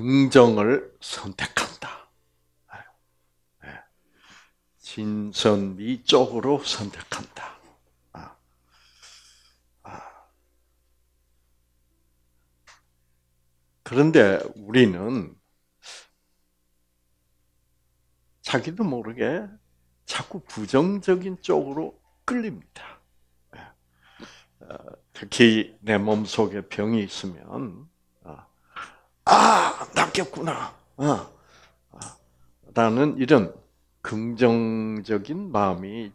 긍정을 선택한다. 예. 진선미 쪽으로 선택한다. 아. 아. 그런데 우리는 자기도 모르게 자꾸 부정적인 쪽으로 끌립니다. 예. 어, 특히 내 몸속에 병이 있으면 아, 낫겠구나. 라는 어. 아, 이런 긍정적인 마음이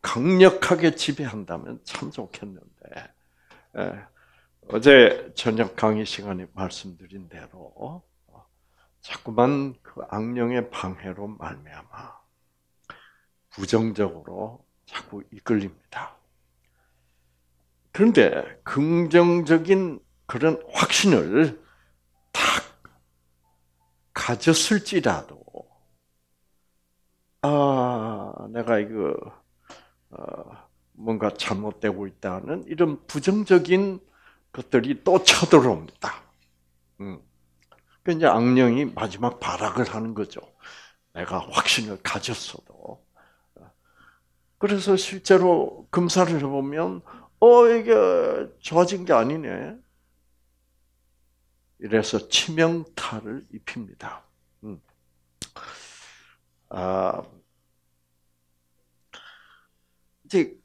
강력하게 지배한다면 참 좋겠는데, 어제 저녁 강의 시간에 말씀드린 대로, 어, 자꾸만 그 악령의 방해로 말미암아 부정적으로 자꾸 이끌립니다. 그런데 긍정적인 그런 확신을 탁 가졌을지라도 아 내가 이거 어, 뭔가 잘못되고 있다는 이런 부정적인 것들이 또 쳐들어옵니다. 음. 그 이제 악령이 마지막 발악을 하는 거죠. 내가 확신을 가졌어도. 그래서 실제로 검사를 해보면, 어, 이게 좋아진 게 아니네. 이래서 치명타를 입힙니다. 음. 아, 이제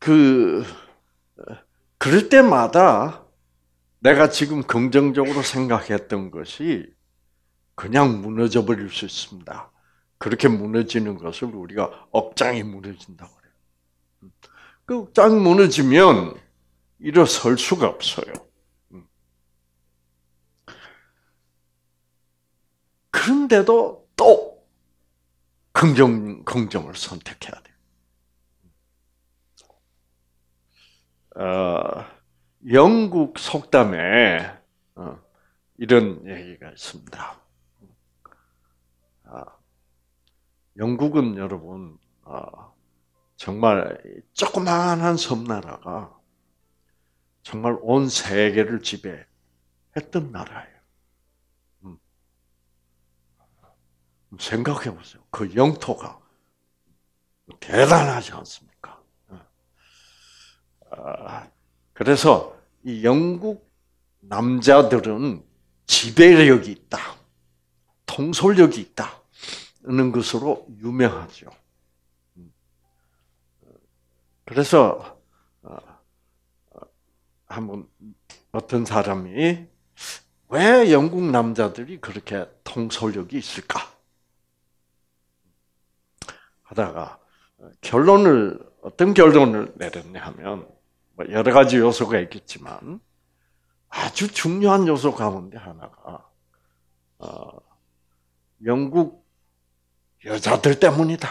그 그럴 때마다 내가 지금 긍정적으로 생각했던 것이 그냥 무너져 버릴 수 있습니다. 그렇게 무너지는 것을 우리가 억장이 무너진다고 그래요. 음. 그억장 무너지면 일어설 수가 없어요. 그런데도 또 긍정, 긍정을 선택해야 돼요. 어, 영국 속담에 어, 이런 얘기가 있습니다. 어, 영국은 여러분 어, 정말 조그만한 섬나라가 정말 온 세계를 지배했던 나라예요. 생각해 보세요. 그 영토가 대단하지 않습니까? 아, 그래서 이 영국 남자들은 지배력이 있다, 통솔력이 있다는 것으로 유명하죠. 그래서 아, 아, 한번 어떤 사람이 왜 영국 남자들이 그렇게 통솔력이 있을까? 하다가 어, 결론을 어떤 결론을 내렸냐 하면 뭐 여러 가지 요소가 있겠지만 아주 중요한 요소 가운데 하나가 어, 영국 여자들 때문이다.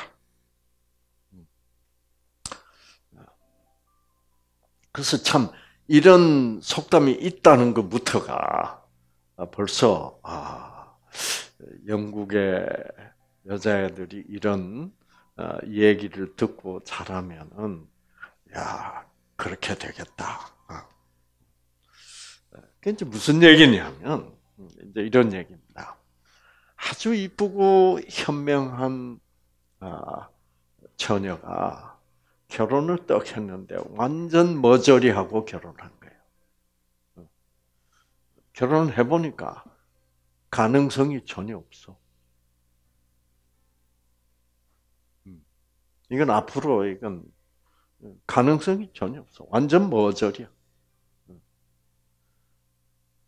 그래서 참 이런 속담이 있다는 것부터가 아, 벌써 아, 영국의 여자애들이 이런 어, 얘기를 듣고 자라면은야 그렇게 되겠다. 어. 그게 무슨 얘기냐면 이제 이런 얘기입니다. 아주 이쁘고 현명한 어, 처녀가 결혼을 떡 했는데 완전 머저리하고 결혼한 거예요. 결혼해 보니까 가능성이 전혀 없어. 이건 앞으로 이건 가능성이 전혀 없어. 완전 머저리야.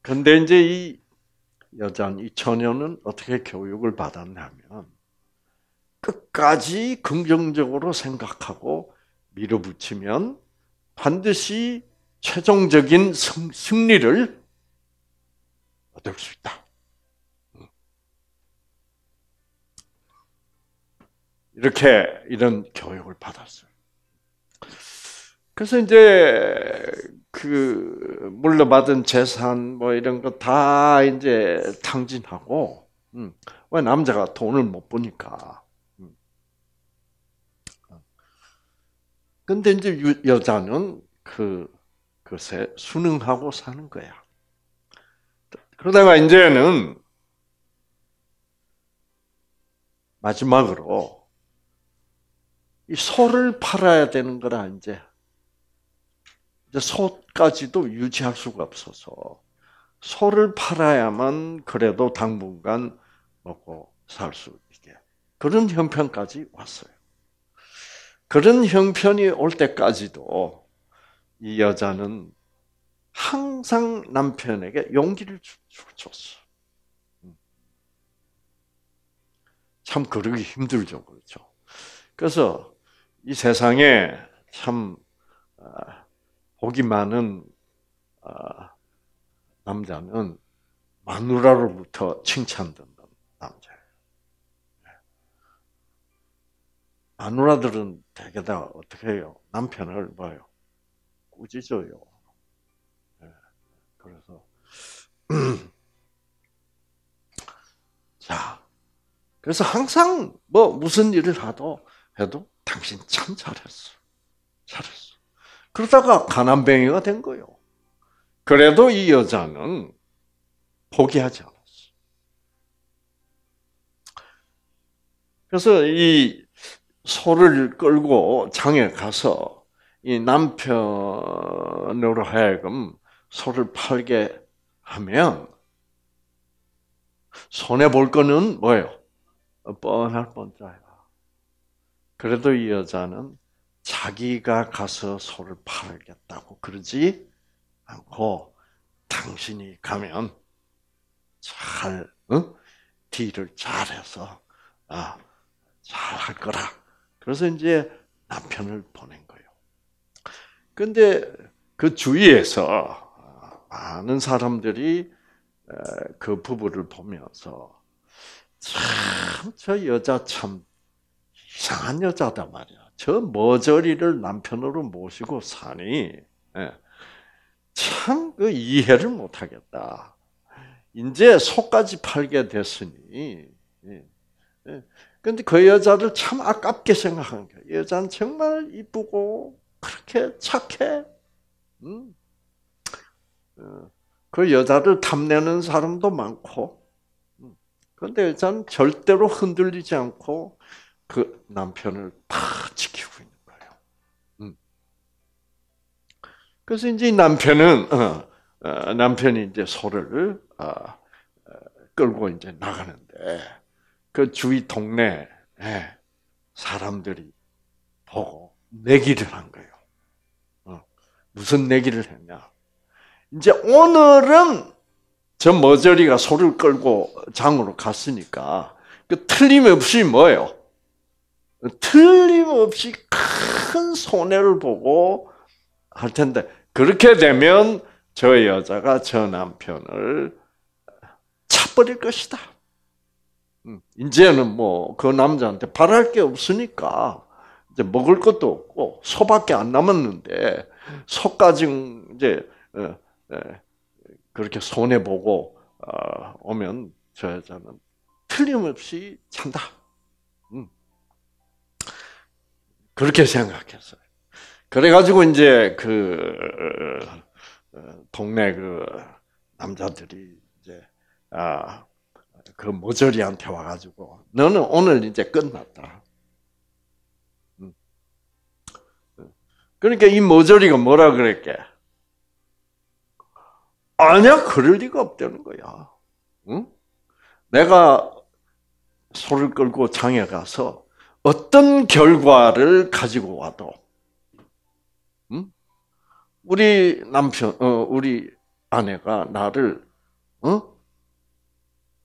근데 이제 이 여자, 이 처녀는 어떻게 교육을 받았냐면 끝까지 긍정적으로 생각하고 밀어붙이면 반드시 최종적인 승리를 얻을 수 있다. 이렇게 이런 교육을 받았어요. 그래서 이제 그 물려받은 재산 뭐 이런 거 다 이제 탕진하고 음. 왜 남자가 돈을 못 버니까. 음. 근데 이제 여자는 그 그새 순응하고 사는 거야. 그러다가 이제는 마지막으로 이 소를 팔아야 되는 거라 이제. 이제 소까지도 유지할 수가 없어서 소를 팔아야만 그래도 당분간 먹고 살 수 있게 그런 형편까지 왔어요. 그런 형편이 올 때까지도 이 여자는 항상 남편에게 용기를 줬어. 참 그러기 힘들죠, 그렇죠? 그래서 이 세상에 참 아, 복이 많은 아, 남자는 마누라로부터 칭찬듣는 남자예요. 예. 마누라들은 대개 다 어떻게 해요? 남편을 뭐요? 꾸짖어요. 예. 그래서 자 그래서 항상 뭐 무슨 일을 하도 해도 당신 참 잘했어. 잘했어. 그러다가 가난뱅이가 된거요 그래도 이 여자는 포기하지 않았어. 그래서 이 소를 끌고 장에 가서 이 남편으로 하여금 소를 팔게 하면 손해 볼 거는 뭐예요? 뻔할 뻔자요. 그래도 이 여자는 자기가 가서 소를 팔겠다고 그러지 않고 당신이 가면 잘 응? 딜을 잘해서 아, 잘 할 거라. 그래서 이제 남편을 보낸 거예요. 근데 그 주위에서 많은 사람들이 그 부부를 보면서 참 저 여자 참 이상한 여자단 말이야. 저 머저리를 남편으로 모시고 사니 예, 참그 이해를 못하겠다. 이제 속까지 팔게 됐으니 예, 예. 근데 그 여자를 참 아깝게 생각한 거예 여자는 정말 이쁘고 그렇게 착해. 음. 어, 그 여자를 탐내는 사람도 많고, 음. 그데 여자는 절대로 흔들리지 않고 그 남편을 다 지키고 있는 거예요. 음. 그래서 이제 남편은 어, 어, 남편이 이제 소를 아, 어, 끌고 이제 나가는데 그 주위 동네 예, 사람들이 보고 내기를 한 거예요. 무슨 내기를 했냐? 이제 오늘은 저 머저리가 소를 끌고 장으로 갔으니까 그 틀림없이 뭐예요? 틀림없이 큰 손해를 보고 할 텐데 그렇게 되면 저 여자가 저 남편을 차버릴 것이다. 음, 이제는 뭐 그 남자한테 바랄 게 없으니까 이제 먹을 것도 없고 소밖에 안 남았는데 소까지 이제 어, 어, 그렇게 손해 보고 어, 오면 저 여자는 틀림없이 찬다. 그렇게 생각했어요. 그래가지고 이제 그 어, 동네 그 남자들이 이제 아그 모조리한테 와가지고 너는 오늘 이제 끝났다. 음. 그러니까 이 모조리가 뭐라 그랬게? 아니야, 그럴 리가 없다는 거야. 응? 내가 소를 끌고 장에 가서 어떤 결과를 가지고 와도 음? 우리 남편, 어, 우리 아내가 나를 어?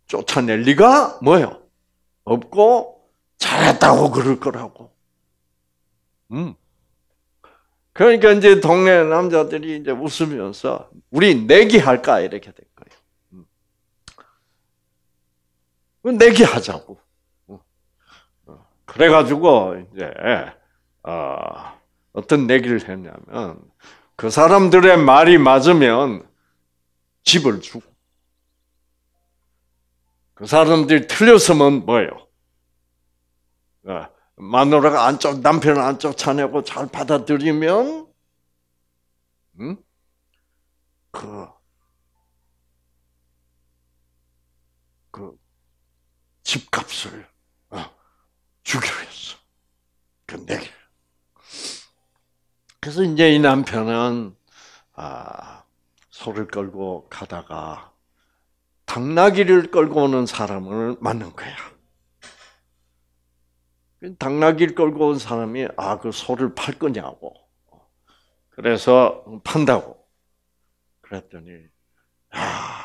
쫓아낼 리가 뭐요? 없고 잘했다고 그럴 거라고. 음. 그러니까 이제 동네 남자들이 이제 웃으면서 우리 내기할까 이렇게 된 거예요. 음. 내기하자고. 그래가지고 이제 어, 어떤 얘기를 했냐면 그 사람들의 말이 맞으면 집을 주고 그 사람들이 틀렸으면 뭐예요? 어, 마누라가 안쪽 남편을 안 쫓아내고 잘 받아들이면 음? 그, 그 집값을 죽이려 했어. 그내 그래서 이제 이 남편은 아, 소를 끌고 가다가 당나귀를 끌고 오는 사람을 만난 거야. 당나귀를 끌고 온 사람이 아 그 소를 팔 거냐고. 그래서 판다고. 그랬더니 야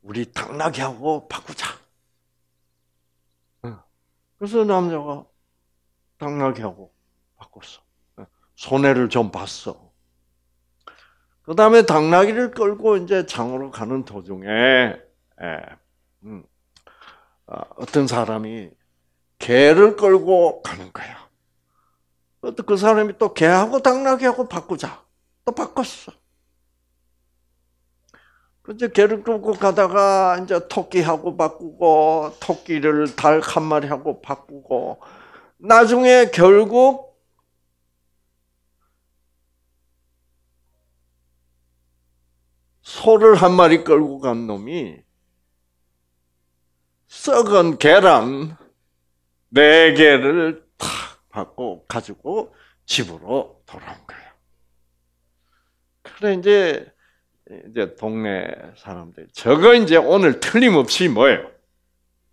우리 당나귀하고 바꾸자. 그래서 남자가 당나귀 하고 바꿨어. 예, 손해를 좀 봤어. 그 다음에 당나귀를 끌고 이제 장으로 가는 도중에 예, 음, 아, 어떤 사람이 개를 끌고 가는 거야. 그 사람이 또 개하고 당나귀하고 바꾸자. 또 바꿨어. 이제 개를 끌고 가다가 이제 토끼하고 바꾸고 토끼를 달 한 마리하고 바꾸고 나중에 결국 소를 한 마리 끌고 간 놈이 썩은 계란 네 개를 탁 받고 가지고 집으로 돌아온 거예요. 그래 이제 이제 동네 사람들 저거 이제 오늘 틀림없이 뭐예요?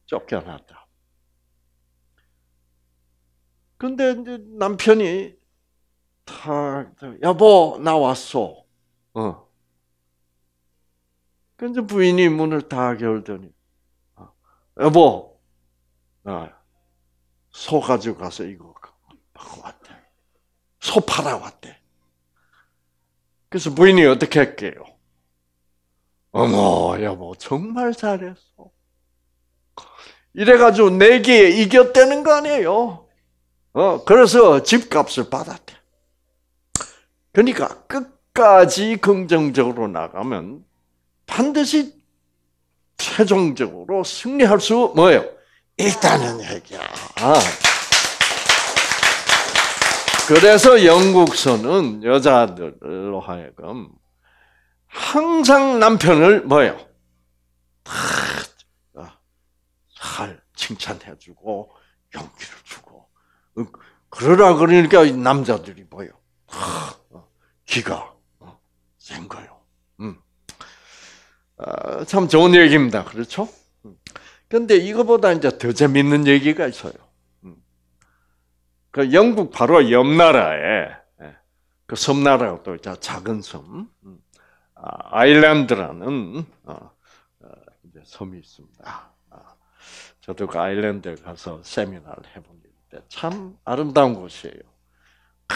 쫓겨났다. 근데 이제 남편이 탁 여보 나 왔어. 어. 근데 그 부인이 문을 다 열더니 어, 여보 나소 가지고 가서 이거 왔대. 소 팔아 왔대. 그래서 부인이 어떻게 할게요? 어머, 여보, 정말 잘했어. 이래가지고 내기에 이겼다는 거 아니에요. 어, 그래서 집값을 받았대. 그러니까 끝까지 긍정적으로 나가면 반드시 최종적으로 승리할 수 뭐예요? 있다는 얘기야. 그래서 영국서는 여자들로 하여금 항상 남편을 뭐예요? 아, 잘 칭찬해주고 용기를 주고 그러라 그러니까 남자들이 뭐예요? 어, 기가 어, 센 거요. 음. 아, 참 좋은 얘기입니다. 그렇죠? 음. 근데 이거보다 이제 더 재밌는 얘기가 있어요. 음. 그 영국 바로 옆 나라에 예, 그 섬나라고 또 작은 섬 아, 아일랜드라는 어, 어, 섬이 있습니다. 아, 저도 그 아일랜드에 가서 세미나를 해본 적있데참 아름다운 곳이에요. 크,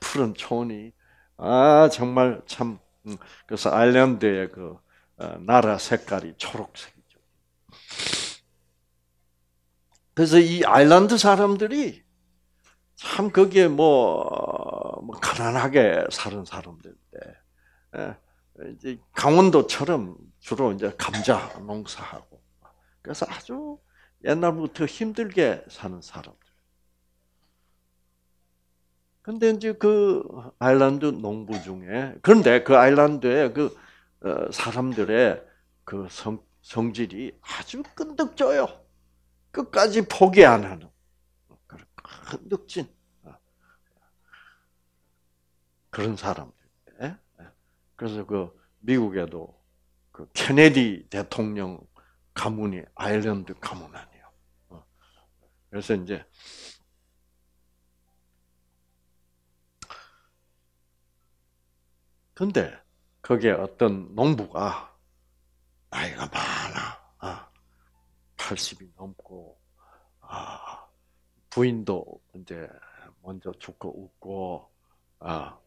푸른 초원이 아 정말 참 음, 그래서 아일랜드의 그 어, 나라 색깔이 초록색이죠. 그래서 이 아일랜드 사람들이 참 거기에 뭐, 뭐 가난하게 사는 사람들인데 예, 이제 강원도처럼 주로 이제 감자 농사하고 그래서 아주 옛날부터 힘들게 사는 사람들. 근데 이제 그 아일랜드 농부 중에 그런데 그 아일랜드의 그 어, 사람들의 그 성, 성질이 아주 끈덕져요. 끝까지 포기 안 하는 끈덕진 어, 그런 사람들. 그래서 그 미국에도 그 케네디 대통령 가문이 아일랜드 가문 아니에요. 어. 그래서 이제 근데 거기에 어떤 농부가 나이가 많아. 80이 아, 넘고 아, 부인도 이제 먼저 죽고 웃고 아,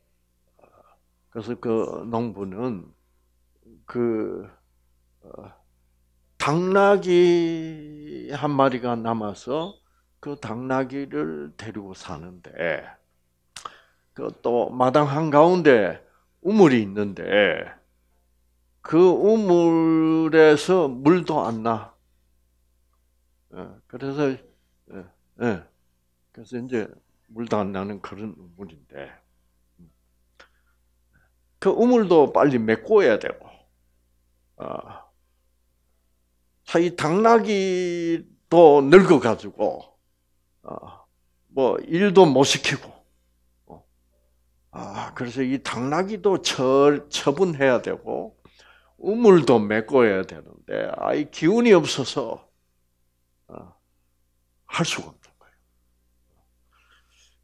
그래서 그 농부는 그 어, 당나귀 한 마리가 남아서 그 당나귀를 데리고 사는데 그또 마당 한 가운데 우물이 있는데 그 우물에서 물도 안 나. 예, 그래서 예, 예. 그래서 이제 물도 안 나는 그런 우물인데 그 우물도 빨리 메꿔야 되고, 어, 이 당나귀도 늙어가지고, 어, 뭐, 일도 못 시키고, 어, 아, 그래서 이 당나귀도 처, 처분해야 되고, 우물도 메꿔야 되는데, 아이 기운이 없어서, 어, 할 수가 없는 거예요.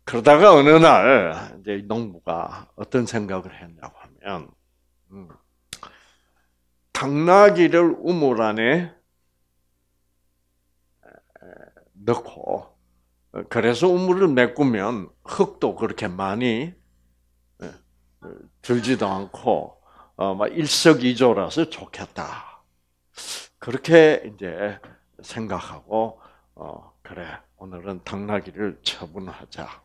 그러다가 어느 날, 이제 농부가 어떤 생각을 했냐고 보면 음. 당나귀를 우물 안에 넣고 그래서 우물을 메꾸면 흙도 그렇게 많이 들지도 않고 어, 일석이조라서 좋겠다. 그렇게 이제 생각하고 어 그래 오늘은 당나귀를 처분하자.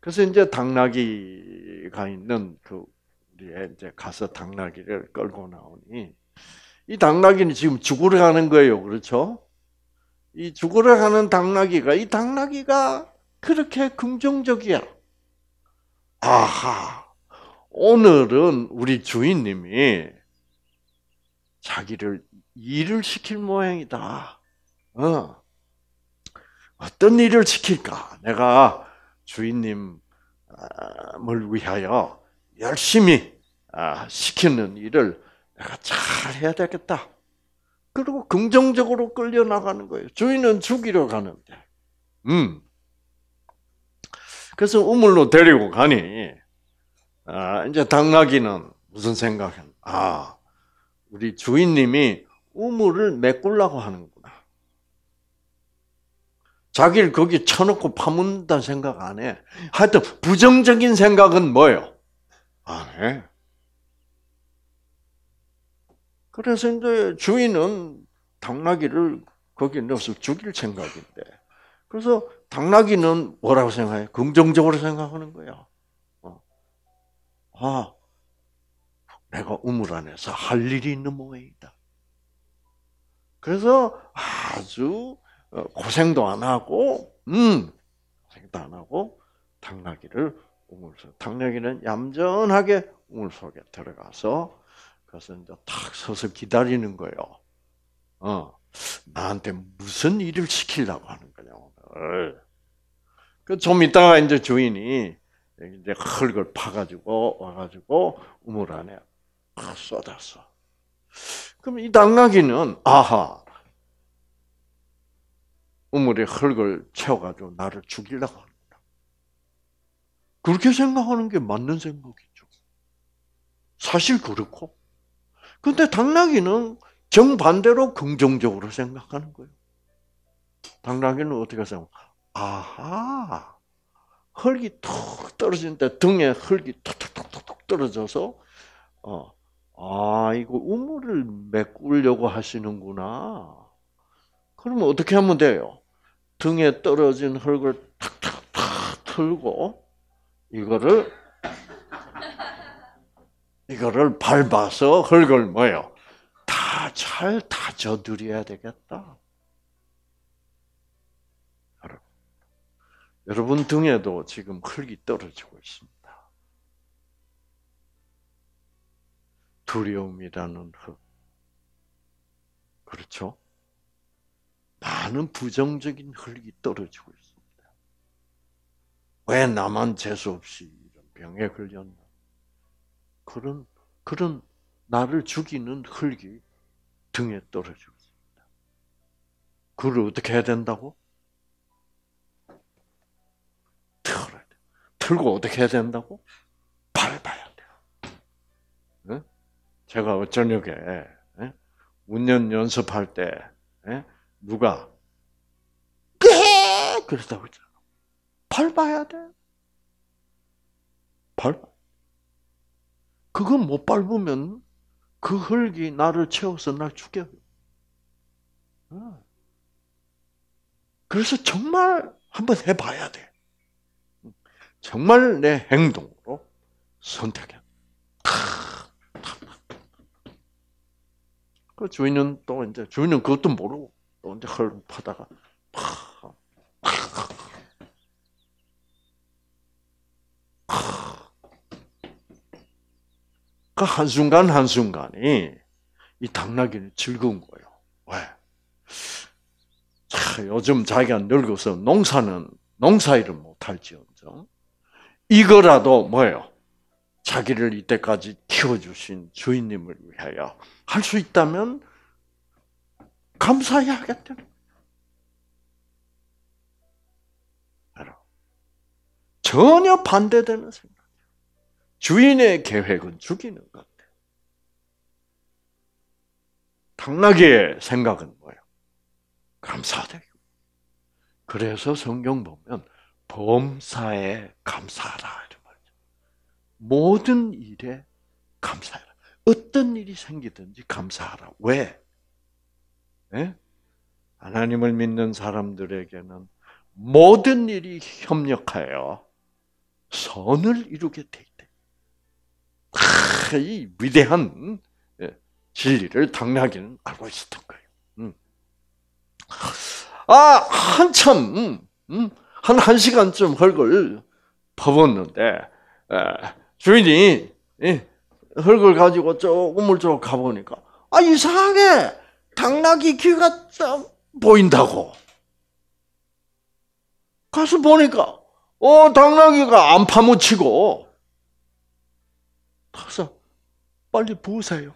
그래서 이제 당나귀가 있는 그 거리에 이제 가서 당나귀를 끌고 나오니 이 당나귀는 지금 죽으러 가는 거예요. 그렇죠? 이 죽으러 가는 당나귀가 이 당나귀가 그렇게 긍정적이야. 아하. 오늘은 우리 주인님이 자기를 일을 시킬 모양이다. 어. 어떤 일을 시킬까? 내가 주인님을 위하여 열심히 아, 시키는 일을 내가 잘 해야 되겠다. 그리고 긍정적으로 끌려 나가는 거예요. 주인은 죽이려 가는데, 음. 그래서 우물로 데리고 가니 아, 이제 당나귀는 무슨 생각은 아 우리 주인님이 우물을 메꾸려고 하는구나. 자기를 거기 쳐놓고 파문다 생각 안 해. 하여튼 부정적인 생각은 뭐예요? 안 아, 해. 네. 그래서 이제 주인은 당나귀를 거기에 넣어서 죽일 생각인데. 그래서 당나귀는 뭐라고 생각해? 긍정적으로 생각하는 거야. 어. 아, 내가 우물 안에서 할 일이 있는 모양이다. 그래서 아주 어, 고생도 안 하고, 음, 고생도 안 하고, 당나귀를 우물 속. 에 당나귀는 얌전하게 우물 속에 들어가서 그것은 이제 탁 서서 기다리는 거예요. 어, 나한테 무슨 일을 시키려고 하는 거냐 오 그좀 이따가 이제 주인이 이제 흙을 파가지고 와가지고 우물 안에 쏟았어. 그럼 이 당나귀는 아하 우물에 흙을 채워가지고 나를 죽이려고 그렇게 생각하는 게 맞는 생각이죠. 사실 그렇고. 근데 당나귀는 정반대로 긍정적으로 생각하는 거예요. 당나귀는 어떻게 생각? 아하, 흙이 툭 떨어지는데 등에 흙이 툭툭툭툭 떨어져서 어, 아 이거 우물을 메꾸려고 하시는구나. 그러면 어떻게 하면 돼요? 등에 떨어진 흙을 탁탁탁 털고 이거를 이거를 밟아서 흙을 뭐요? 다잘다져드려야 되겠다. 여러분, 등에도 지금 흙이 떨어지고 있습니다. 두려움이라는 흙. 그렇죠? 많은 부정적인 흙이 떨어지고 있습니다 왜 나만 재수 없이 이런 병에 걸렸나? 그런 그런 나를 죽이는 흙이 등에 떨어지고 있습니다. 그걸 어떻게 해야 된다고? 털어야 돼. 털고 어떻게 해야 된다고? 밟아야 돼요. 제가 저녁에 운전 연습할 때 누가 그 그랬다고 했잖아. 밟아야 돼. 밟. 그거 못 밟으면 그 흙이 나를 채워서 날 죽여요. 어. 그래서 정말 한번 해봐야 돼. 정말 내 행동으로 선택해. 그 주인은 또 이제 주인은 그것도 모르고 또 이제 헐 파다가 팍, 팍, 그 한순간 한순간이 이 당나귀는 즐거운 거예요. 왜? 자, 요즘 자기가 늙어서 농사는 농사일을 못할지언정 이거라도 뭐예요? 자기를 이때까지 키워주신 주인님을 위하여 할 수 있다면 감사해야 하겠다 전혀 반대되는 생각. 주인의 계획은 죽이는 것. 당나귀의 생각은 뭐예요? 감사되고. 그래서 성경 보면 범사에 감사하라. 모든 일에 감사해라. 어떤 일이 생기든지 감사하라. 왜? 네? 하나님을 믿는 사람들에게는 모든 일이 협력하여 선을 이루게 되기 아, 이 위대한 예, 진리를 당나귀는 알고 있었던 거예요. 음. 아, 한참, 음, 한, 한 시간쯤 흙을 퍼붓는데, 주인이 흙을 가지고 조금을 조 가보니까, 아, 이상하게 당나귀 귀가 좀 보인다고. 가서 보니까, 어, 당나귀가 안 파묻히고, 그래서 빨리 부으세요.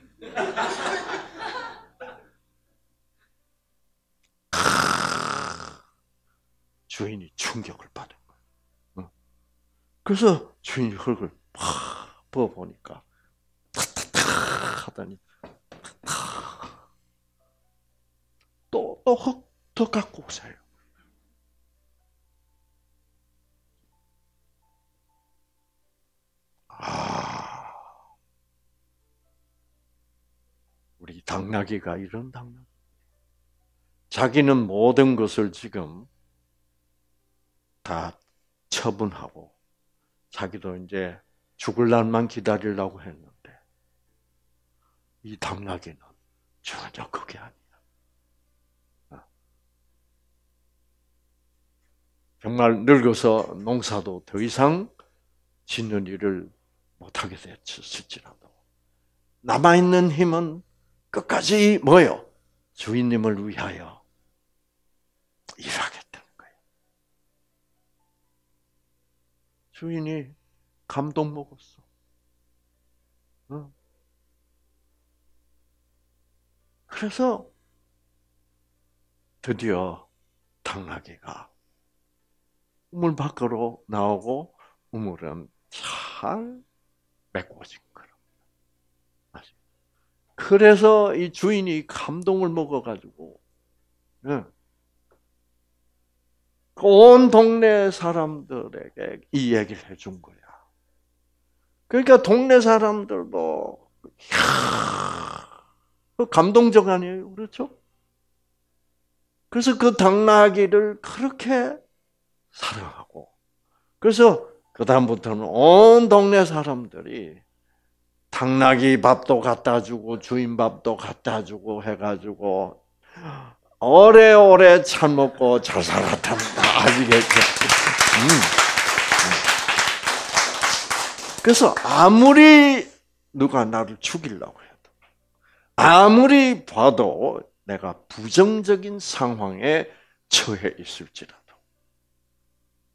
주인이 충격을 받은 거예요. 어. 그래서 주인이 흙을 팍 부어보니까 탁탁탁 하더니 또또흙 더 갖고 오세요. 당나귀가 이런 당나귀. 자기는 모든 것을 지금 다 처분하고 자기도 이제 죽을 날만 기다리려고 했는데 이 당나귀는 전혀 그게 아니야. 어. 정말 늙어서 농사도 더 이상 짓는 일을 못하게 됐을지라도 남아있는 힘은 끝까지 뭐요? 주인님을 위하여 일하겠다는 거예요. 주인이 감동 먹었어. 그래서 드디어 당나귀가 우물 밖으로 나오고 우물은 잘 메꿔진 그래서 이 주인이 감동을 먹어가지고 예. 온 동네 사람들에게 이 얘기를 해준 거야. 그러니까 동네 사람들도 이야, 그 감동적 아니에요, 그렇죠? 그래서 그 당나귀를 그렇게 사랑하고 그래서 그 다음부터는 온 동네 사람들이 당나귀 밥도 갖다 주고 주인 밥도 갖다 주고 해가지고 오래오래 잘 먹고 잘 살았답니다. 아시겠죠? 음. 음. 그래서 아무리 누가 나를 죽이려고 해도 아무리 봐도 내가 부정적인 상황에 처해 있을지라도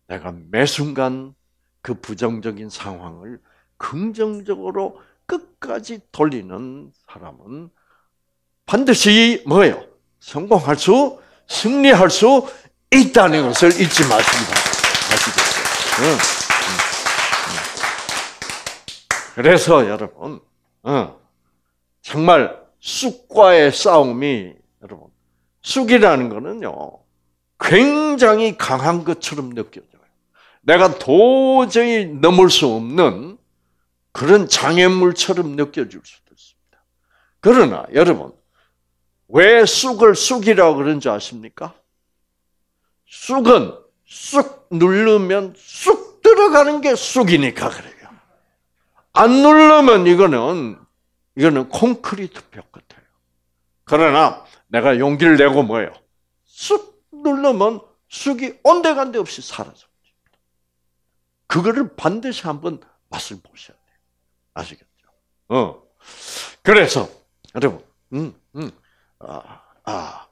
내가 매 순간 그 부정적인 상황을 긍정적으로 끝까지 돌리는 사람은 반드시 뭐예요? 성공할 수, 승리할 수 있다는 것을 잊지 마십니다. 아시겠어요? 그래서 여러분, 정말 쑥과의 싸움이 여러분, 쑥이라는 거는요, 굉장히 강한 것처럼 느껴져요. 내가 도저히 넘을 수 없는 그런 장애물처럼 느껴질 수도 있습니다. 그러나 여러분, 왜 쑥을 쑥이라고 그런지 아십니까? 쑥은 쑥 누르면 쑥 들어가는 게 쑥이니까 그래요. 안 누르면 이거는 이거는 콘크리트 벽 같아요. 그러나 내가 용기를 내고 뭐예요? 쑥 누르면 쑥이 온데간데 없이 사라져. 그거를 반드시 한번 맛을 보셔야 아시겠죠? 어. 그래서 여러분, 음, 음, 아, 아,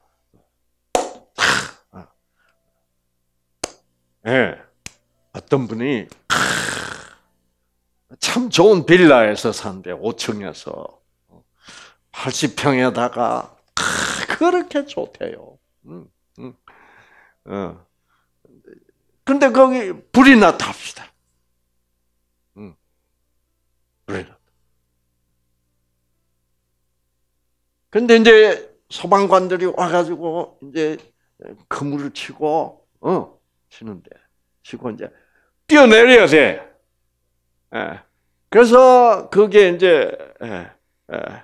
아. 예, 어떤 분이 참 좋은 빌라에서 산대, 5층에서 80평에다가 그렇게 좋대요. 음, 음. 어. 근데 거기 불이 났답시다. 근데 이제 소방관들이 와가지고 이제 그물을 치고, 어, 치는데, 치고 이제 뛰어내려야 돼. 예. 그래서 그게 이제, 예, 예,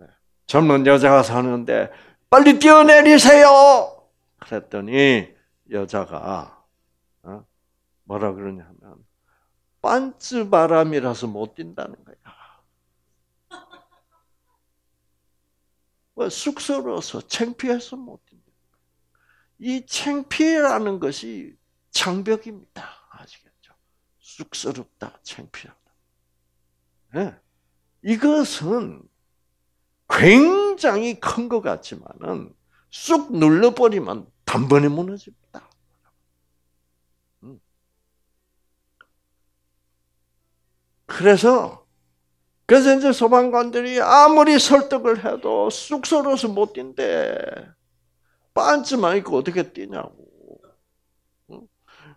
예. 젊은 여자가 사는데, 빨리 뛰어내리세요! 그랬더니 여자가, 어? 뭐라 그러냐면, 빤츠 바람이라서 못 뛴다는 거야. 뭐 쑥스러워서 창피해서 못 된다. 이 창피라는 것이 장벽입니다. 아시겠죠? 쑥스럽다, 창피하다. 네. 이것은 굉장히 큰 것 같지만은 쑥 눌러버리면 단번에 무너집니다. 음. 그래서 그래서 이제 소방관들이 아무리 설득을 해도 쑥스러워서 못 뛴대. 반츠만 입고 어떻게 뛰냐고.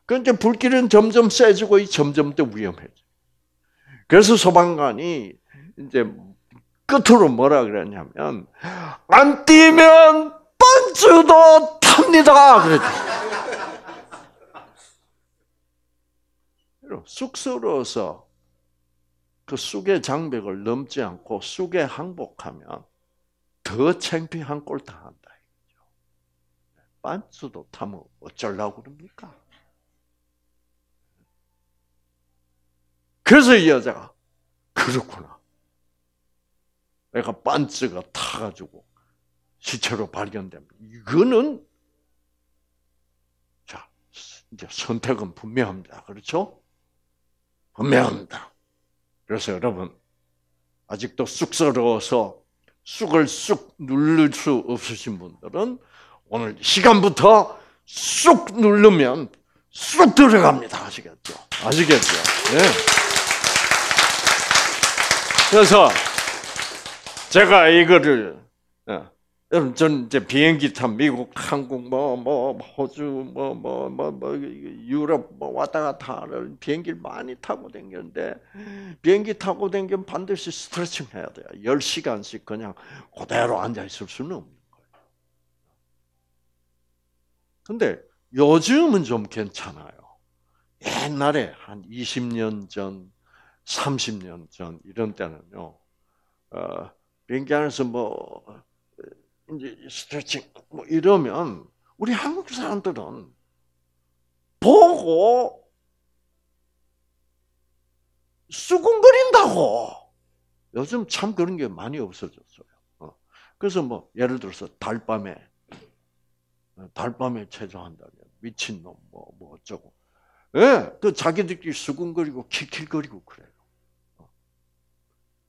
그러니 불길은 점점 세지고 점점 더 위험해져. 그래서 소방관이 이제 끝으로 뭐라 그랬냐면 안 뛰면 반츠도 탑니다. 그랬죠. 쑥스러워서 그 쑥의 장벽을 넘지 않고 쑥에 항복하면 더 창피한 꼴다한다 빤스도 타면 어쩌려고 그럽니까? 그래서 이 여자가 그렇구나. 내가 반스가 타가지고 시체로 발견되면 이거는 자 이제 선택은 분명합니다. 그렇죠? 분명합니다. 그래서 여러분 아직도 쑥스러워서 쑥을 쑥 누를 수 없으신 분들은 오늘 시간부터 쑥 누르면 쑥 들어갑니다. 아시겠죠? 아시겠죠? 네. 그래서 제가 이거를 예. 여러분 전 이제 비행기 타 미국, 한국, 뭐뭐 뭐, 뭐, 호주, 뭐뭐뭐뭐 뭐, 유럽 뭐 왔다 갔다 하는 비행기를 많이 타고 댕겼는데 비행기 타고 댕기면 반드시 스트레칭 해야 돼요. 10시간씩 그냥 그대로 앉아 있을 수는 없는 거예요. 근데 요즘은 좀 괜찮아요. 옛날에 한 20년 전, 30년 전 이런 때는요. 어, 비행기 안에서 뭐 이제 스트레칭 뭐 이러면 우리 한국 사람들은 보고 수군거린다고. 요즘 참 그런 게 많이 없어졌어요. 어. 그래서 뭐 예를 들어서 달밤에 달밤에 체조한다면 미친놈 뭐뭐 뭐 어쩌고. 예, 그 자기들끼리 수군거리고 킥킥거리고 그래요.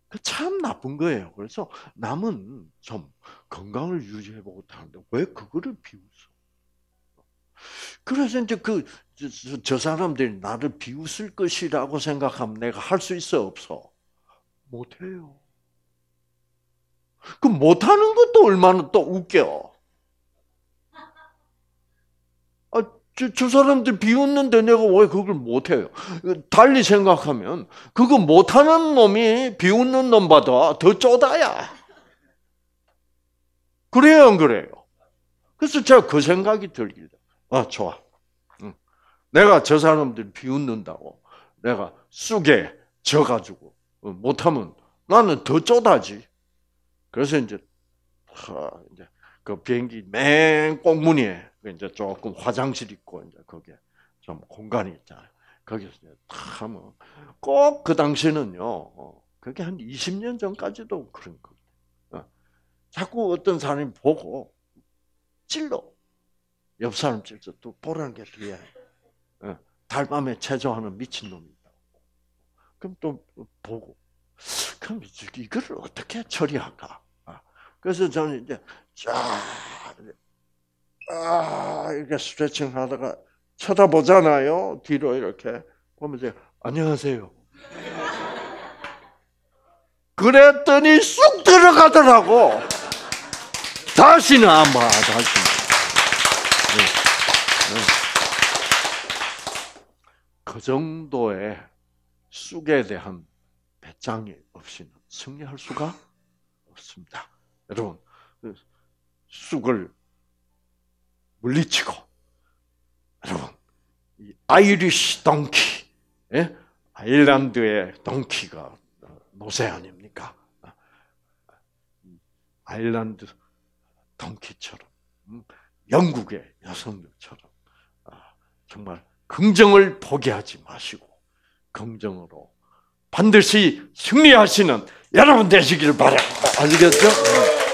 그 참 나쁜 거예요. 그래서 남은 좀 건강을 유지해보고 하는데 왜 그거를 비웃어? 그래서 이제 그저 사람들이 나를 비웃을 것이라고 생각하면 내가 할 수 있어 없어? 못해요. 그 못하는 것도 얼마나 또 웃겨. 저, 저 사람들 비웃는데 내가 왜 그걸 못해요? 달리 생각하면 그거 못하는 놈이 비웃는 놈보다 더 쪼다야. 그래요, 안 그래요? 그래서 제가 그 생각이 들기래아 좋아. 내가 저 사람들 비웃는다고 내가 쑥에 져가지고 어, 못하면 나는 더 쪼다지. 그래서 이제 하, 이제 그 비행기 맨 꽁무니에 이제 조금 화장실 있고 이제 거기에 좀 공간이 있잖아요. 거기서 이제 참꼭 뭐 그 당시는요. 어, 그게 한 20년 전까지도 그런 겁니다. 어, 자꾸 어떤 사람이 보고 찔러 옆 사람 찔러 또 보라는 게 그게 어, 달밤에 체조하는 미친 놈이다. 그럼 또 보고 그럼 이걸 어떻게 처리할까? 그래서 저는 이제 쫙 아, 이렇게 스트레칭 하다가 쳐다보잖아요. 뒤로 이렇게. 보면 제가, 안녕하세요. 그랬더니 쑥 들어가더라고. 다시는 안 봐, 다시는. 네. 네. 그 정도의 쑥에 대한 배짱이 없이는 승리할 수가 없습니다. 여러분, 그 쑥을 물리치고 여러분 이 아이리시 동키 예? 아일랜드의 동키가 노세 아닙니까? 아일랜드 동키처럼 음, 영국의 여성들처럼 아, 정말 긍정을 포기하지 마시고 긍정으로 반드시 승리하시는 여러분 되시길 바랍니다. 아시겠죠? 음.